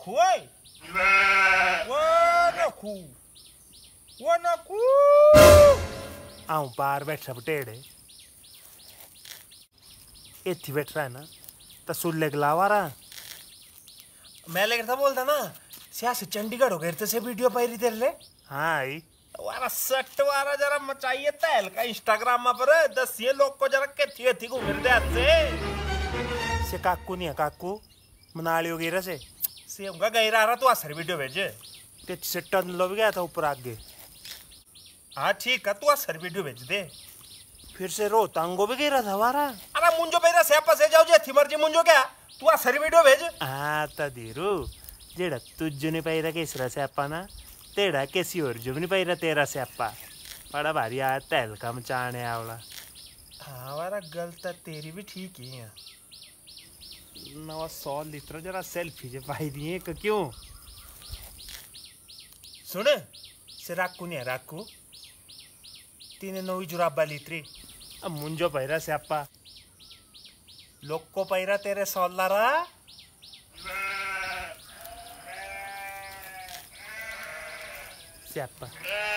kwai वनकू वनकू आऊं बाहर बैठा बटेड़े इतनी बैठ रहा है ना तो सुल्ले गलावा रहा मैं लेकर था बोलता ना सियासी चंडीगढ़ हो गए तेरे से वीडियो पाई रही तेरे ले हाँ ही वारा सट वारा जरा मचाइए तेल का इंस्टाग्राम पर दस ये लोग को जरा के थी थी मिल जाते से काकू नहीं है काकू मनाली हो गई से सेम का गई रहा तो आसर वीडियो भेजे ते सिट्टन लो गया था ऊपर आगे हां ठीक है तू तो आसर वीडियो भेज दे फिर से रो तांगो भी गई रहा था वारा अरे मुंजो पेरा से पसे जाओ जे थी मर्जी मुंजो क्या तू तो आसर वीडियो भेज हां ता धीरू जेड़ा तुझने पाई के केसरा से अपा ना तेरा कैसी और जो भी तेरा से अपा बड़ा भारी आ तेल कम चाने आवला हां वारा गलत तेरी भी ठीक ही है नवा सौ लीटर जरा सेल्फी जे पाई दिए क्यों सुन से राकू नहीं राकू तीन नवी जुराबा लीतरी अब मुंजो पैरा से आपा लोग को पैरा तेरे सौलारा से आपा